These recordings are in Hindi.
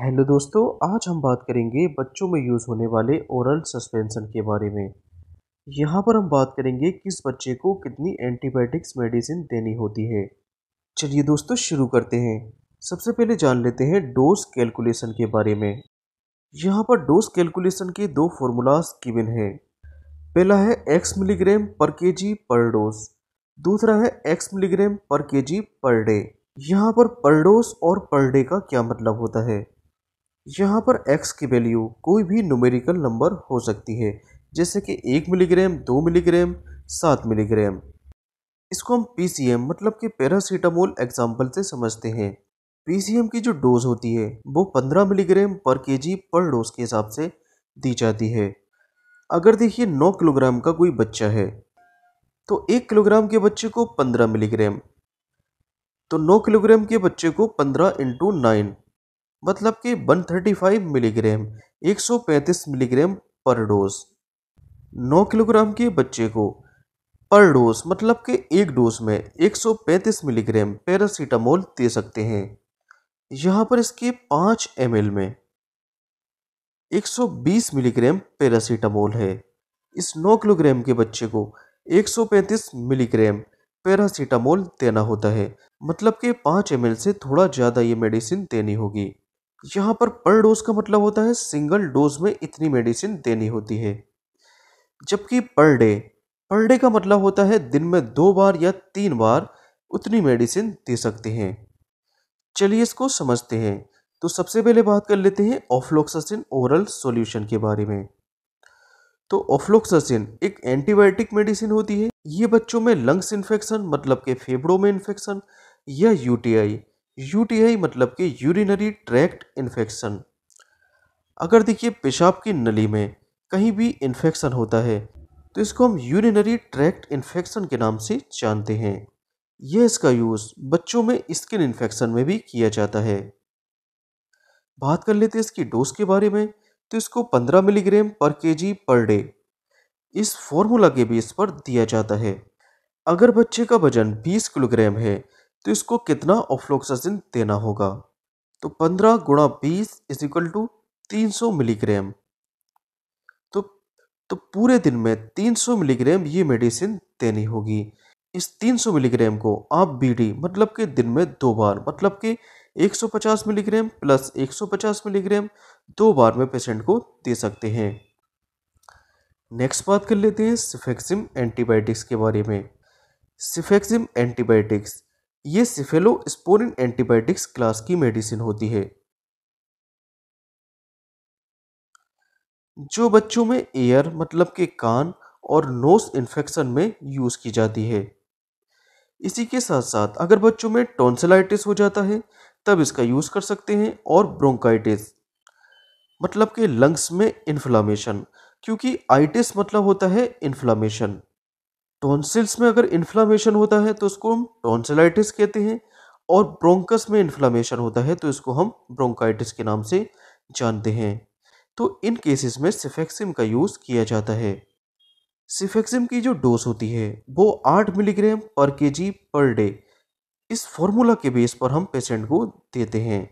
हेलो दोस्तों आज हम बात करेंगे बच्चों में यूज़ होने वाले ओरल सस्पेंशन के बारे में यहाँ पर हम बात करेंगे किस बच्चे को कितनी एंटीबायोटिक्स मेडिसिन देनी होती है चलिए दोस्तों शुरू करते हैं सबसे पहले जान लेते हैं डोज कैलकुलेशन के बारे में यहाँ पर डोज कैलकुलेशन के दो फॉर्मूलाज गिवन है पहला है एक्स मिलीग्राम पर के जी पर डोज दूसरा है एक्स मिलीग्राम पर के जी पर डे यहाँ पर पर डोज और पर डे का क्या मतलब होता है यहाँ पर x की वैल्यू कोई भी नूमेरिकल नंबर हो सकती है जैसे कि एक मिलीग्राम दो मिलीग्राम सात मिलीग्राम इसको हम पी मतलब कि पैरासीटामोल एग्जाम्पल से समझते हैं पी की जो डोज होती है वो पंद्रह मिलीग्राम पर के पर डोज के हिसाब से दी जाती है अगर देखिए नौ किलोग्राम का कोई बच्चा है तो एक किलोग्राम के बच्चे को पंद्रह मिलीग्राम तो नौ किलोग्राम के बच्चे को पंद्रह इंटू नाइन मतलब कि 135 मिलीग्राम 135 मिलीग्राम पर डोज 9 किलोग्राम के बच्चे को पर डोज मतलब कि एक डोज में 135 मिलीग्राम पैरासीटामोल दे सकते हैं यहाँ पर इसके 5 एम में 120 मिलीग्राम पैरासीटामोल है इस 9 किलोग्राम के बच्चे को 135 मिलीग्राम पैरासीटामोल देना होता है मतलब कि 5 एम से थोड़ा ज़्यादा ये मेडिसिन देनी होगी यहाँ पर पर डोज का मतलब होता है सिंगल डोज में इतनी मेडिसिन देनी होती है जबकि पर डे पर डे का मतलब होता है दिन में दो बार या तीन बार उतनी मेडिसिन दे सकते हैं चलिए इसको समझते हैं तो सबसे पहले बात कर लेते हैं ऑफ्लोक्सासिन ओरल सॉल्यूशन के बारे में तो ऑफ्लोक्सासिन एक एंटीबायोटिक मेडिसिन होती है ये बच्चों में लंग्स इन्फेक्शन मतलब के फेफड़ों में इन्फेक्शन या यूटीआई यू मतलब कि यूरिनरी ट्रैक्ट इन्फेक्शन अगर देखिए पेशाब की नली में कहीं भी इन्फेक्शन होता है तो इसको हम यूरिनरी ट्रैक्ट इन्फेक्शन के नाम से जानते हैं यह इसका यूज़ बच्चों में स्किन इन्फेक्शन में भी किया जाता है बात कर लेते हैं इसकी डोज के बारे में तो इसको 15 मिलीग्राम पर केजी पर डे इस फॉर्मूला के बेस पर दिया जाता है अगर बच्चे का वजन 20 किलोग्राम है तो इसको कितना ऑफ्लोक्सासिन देना होगा तो पंद्रह गुणा बीस इज इक्वल टू तीन सौ मिलीग्राम तो तो पूरे दिन में तीन सौ मिलीग्राम ये मेडिसिन देनी होगी इस 300 मिलीग्राम को आप बीडी मतलब कि दिन में दो बार मतलब कि 150 मिलीग्राम प्लस 150 मिलीग्राम दो बार में पेशेंट को दे सकते हैं नेक्स्ट बात कर लेते हैं सिफेक्सिम एंटीबायोटिक्स के बारे में सिफेक्सिम एंटीबायोटिक्स ये सिफेलोस्पोरिन एंटीबायोटिक्स क्लास की मेडिसिन होती है जो बच्चों में एयर मतलब के कान और नोस इन्फेक्शन में यूज़ की जाती है इसी के साथ साथ अगर बच्चों में टॉन्सिलाइटिस हो जाता है तब इसका यूज़ कर सकते हैं और ब्रोंकाइटिस मतलब के लंग्स में इन्फ्लामेशन क्योंकि आइटिस मतलब होता है इन्फ्लामेशन टॉन्सिल्स में अगर इन्फ्लामेशन होता है तो उसको हम टॉन्सिलाइटिस कहते हैं और ब्रोंकस में इन्फ्लामेशन होता है तो इसको हम ब्रोंकाइटिस के नाम से जानते हैं तो इन केसेस में सिफेक्सिम का यूज़ किया जाता है सिफेक्सिम की जो डोज होती है वो आठ मिलीग्राम पर के जी पर डे इस फॉर्मूला के बेस पर हम पेशेंट को देते हैं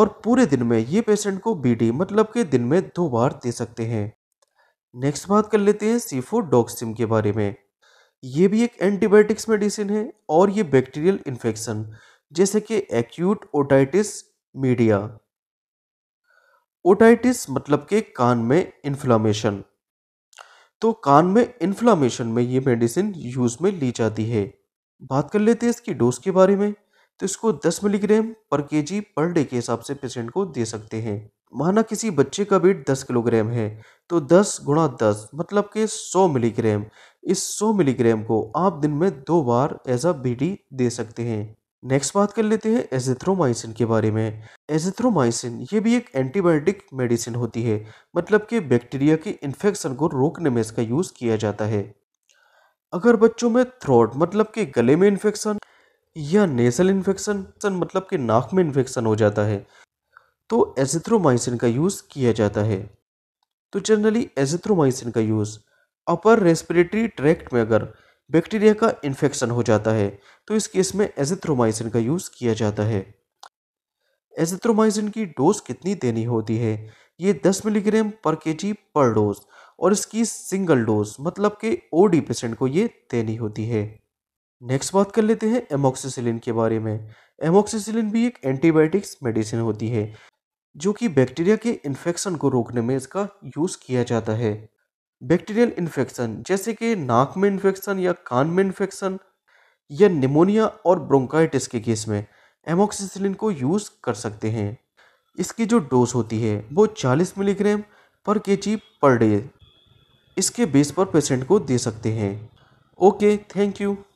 और पूरे दिन में ये पेशेंट को बीडी मतलब के दिन में दो बार दे सकते हैं नेक्स्ट बात कर लेते हैं सीफो डॉक्सिम के बारे में ये भी एक एंटीबायोटिक्स मेडिसिन है और ये बैक्टीरियल इन्फेक्शन जैसे कि एक्यूट ओटाइटिस मीडिया ओटाइटिस मतलब के कान में इन्फ्लामेशन तो कान में इन्फ्लामेशन में ये मेडिसिन यूज़ में ली जाती है बात कर लेते हैं इसकी डोज के बारे में तो इसको 10 मिलीग्राम पर केजी पर डे के हिसाब से पेशेंट को दे सकते हैं माना किसी बच्चे का वेट 10 किलोग्राम है तो 10 गुणा दस मतलब कि 100 मिलीग्राम इस 100 मिलीग्राम को आप दिन में दो बार एज आ बी दे सकते हैं नेक्स्ट बात कर लेते हैं एजिथ्रोमाइसिन के बारे में एजिथ्रोमाइसिन ये भी एक एंटीबायोटिक मेडिसिन होती है मतलब कि बैक्टीरिया के इन्फेक्शन को रोकने में इसका यूज़ किया जाता है अगर बच्चों में थ्रोट मतलब कि गले में इन्फेक्शन या नेसल इन्फेक्शन मतलब कि नाक में इन्फेक्शन हो जाता है तो एजिथ्रोमाइसिन का यूज़ किया जाता है तो जनरली एजिथ्रोमाइसिन का यूज़ अपर रेस्पिरेटरी ट्रैक्ट में अगर बैक्टीरिया का इन्फेक्शन हो जाता है तो इस केस में एजिथ्रोमाइसिन का यूज़ किया जाता है एजिथ्रोमाइसिन की डोज कितनी देनी होती है ये 10 मिलीग्राम पर के जी पर डोज और इसकी सिंगल डोज मतलब के ओ डी पेशेंट को ये देनी होती है नेक्स्ट बात कर लेते हैं एमोक्सिसिलिन के बारे में एमोक्सिसिलिन भी एक एंटीबायोटिक्स मेडिसिन होती है जो कि बैक्टीरिया के इन्फेक्शन को रोकने में इसका यूज़ किया जाता है बैक्टीरियल इन्फेक्शन जैसे कि नाक में इन्फेक्शन या कान में इन्फेक्शन या निमोनिया और ब्रोंकाइटिस के केस में एमोक्सिसिलिन को यूज़ कर सकते हैं इसकी जो डोज होती है वो 40 मिलीग्राम पर के जी पर डे इसके बेस पर पेशेंट को दे सकते हैं ओके थैंक यू